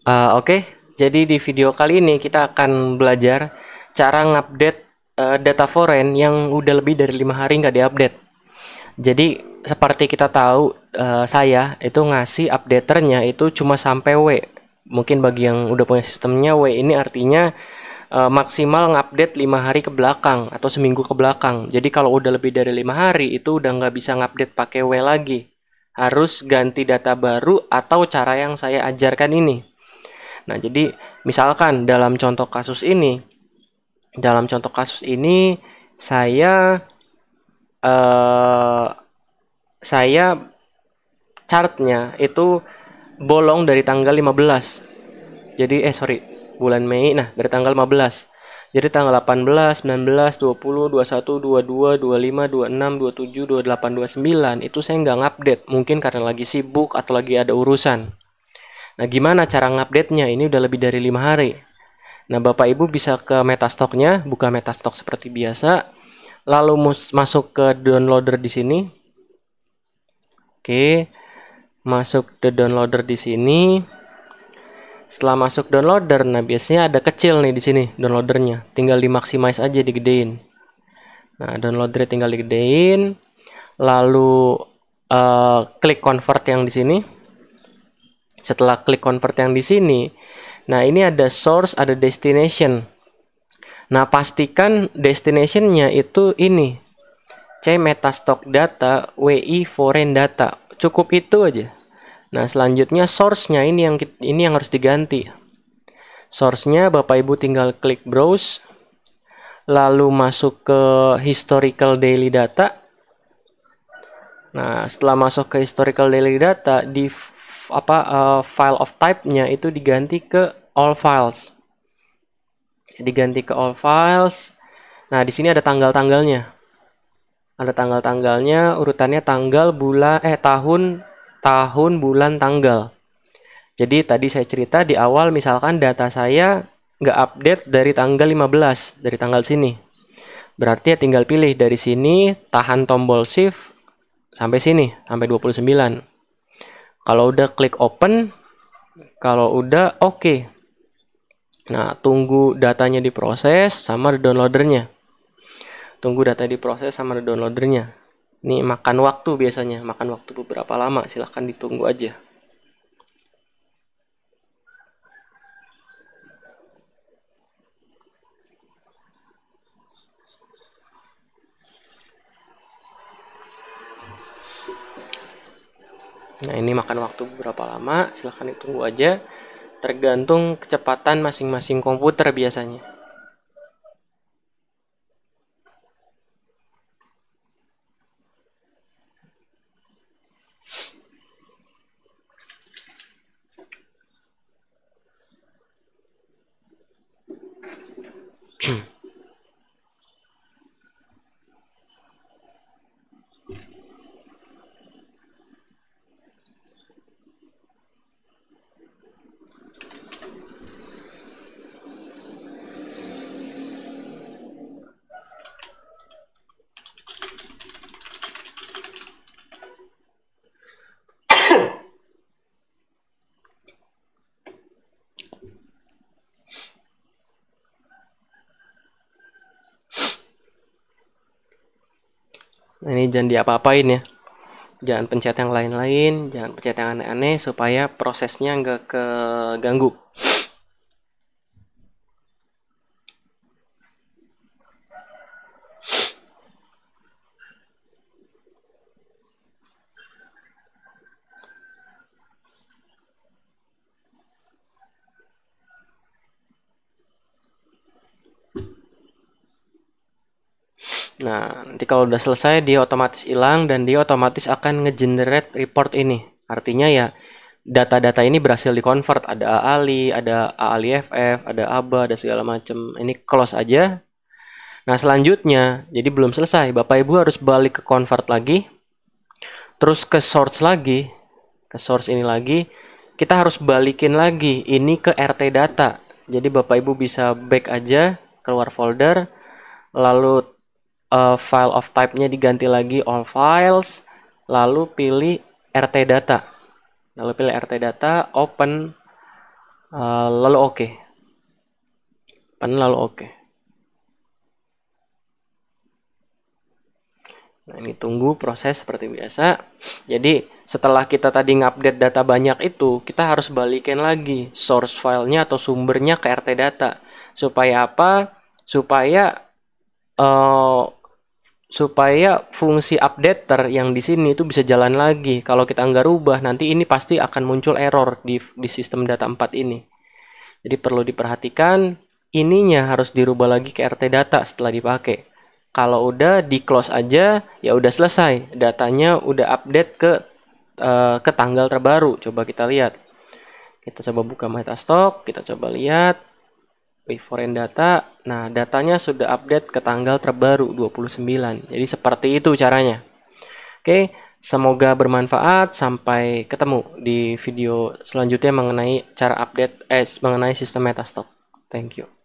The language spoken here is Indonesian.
Uh, Oke, okay. jadi di video kali ini kita akan belajar cara ngupdate uh, data foreign yang udah lebih dari lima hari nggak diupdate. Jadi seperti kita tahu, uh, saya itu ngasih updaternya itu cuma sampai W. Mungkin bagi yang udah punya sistemnya W ini artinya uh, maksimal ngupdate lima hari ke belakang atau seminggu ke belakang. Jadi kalau udah lebih dari lima hari itu udah nggak bisa ngupdate pakai W lagi. Harus ganti data baru atau cara yang saya ajarkan ini. Nah, jadi misalkan dalam contoh kasus ini dalam contoh kasus ini saya eh saya chartnya itu bolong dari tanggal 15. Jadi eh sorry, bulan Mei. Nah, dari tanggal 15. Jadi tanggal 18, 19, 20, 21, 22, 25, 26, 27, 28, 29 itu saya nggak ngupdate. Mungkin karena lagi sibuk atau lagi ada urusan. Nah, gimana cara ngupdate-nya? Ini udah lebih dari lima hari. Nah, Bapak Ibu bisa ke Metastock-nya, buka Metastock seperti biasa, lalu masuk ke downloader di sini. Oke. Masuk ke downloader di sini. Setelah masuk downloader, nah biasanya ada kecil nih di sini downloadernya. Tinggal dimaksimais aja digedein. Nah, downloadernya tinggal digedein. Lalu uh, klik convert yang di sini setelah klik convert yang di sini nah ini ada source ada destination nah pastikan destinationnya itu ini C metastock data WI foreign data cukup itu aja nah selanjutnya source-nya ini yang ini yang harus diganti source-nya Bapak Ibu tinggal klik browse lalu masuk ke historical daily data Nah, setelah masuk ke historical daily data, di apa uh, file of type-nya itu diganti ke all files. Diganti ke all files. Nah, di sini ada tanggal-tanggalnya. Ada tanggal-tanggalnya, urutannya tanggal, bulan, eh tahun, tahun, bulan, tanggal. Jadi tadi saya cerita di awal misalkan data saya nggak update dari tanggal 15, dari tanggal sini. Berarti ya tinggal pilih dari sini, tahan tombol shift sampai sini, sampai 29. Kalau udah klik open, kalau udah oke. Okay. Nah, tunggu datanya diproses sama downloadernya. Tunggu data diproses sama downloadernya. Ini makan waktu biasanya, makan waktu beberapa lama. Silahkan ditunggu aja. Nah, ini makan waktu berapa lama? Silahkan ditunggu aja. Tergantung kecepatan masing-masing komputer biasanya. ini jangan diapa-apain ya jangan pencet yang lain-lain jangan pencet yang aneh-aneh supaya prosesnya nggak keganggu Nah, nanti kalau udah selesai dia otomatis hilang dan dia otomatis akan ngegenerate report ini. Artinya ya data-data ini berhasil di-convert, ada AALI, ada AALIFF, ada ABA, ada segala macam. Ini close aja. Nah, selanjutnya jadi belum selesai. Bapak Ibu harus balik ke convert lagi. Terus ke source lagi, ke source ini lagi. Kita harus balikin lagi ini ke RT data. Jadi Bapak Ibu bisa back aja keluar folder lalu uh, file of type-nya diganti lagi all files, lalu pilih RT data. Lalu pilih RT data, open, uh, lalu oke. Okay. Open, lalu oke. Okay. Nah, ini tunggu proses seperti biasa. Jadi, setelah kita tadi ngupdate data banyak itu, kita harus balikin lagi source filenya atau sumbernya ke RT data. Supaya apa? Supaya uh, supaya fungsi updater yang di sini itu bisa jalan lagi. Kalau kita nggak rubah, nanti ini pasti akan muncul error di, di sistem data 4 ini. Jadi perlu diperhatikan, ininya harus dirubah lagi ke RT data setelah dipakai. Kalau udah di close aja, ya udah selesai. Datanya udah update ke uh, ke tanggal terbaru. Coba kita lihat. Kita coba buka MetaStock, kita coba lihat. Wait foreign data. Nah, datanya sudah update ke tanggal terbaru 29. Jadi seperti itu caranya. Oke, semoga bermanfaat. Sampai ketemu di video selanjutnya mengenai cara update eh mengenai sistem MetaStop. Thank you.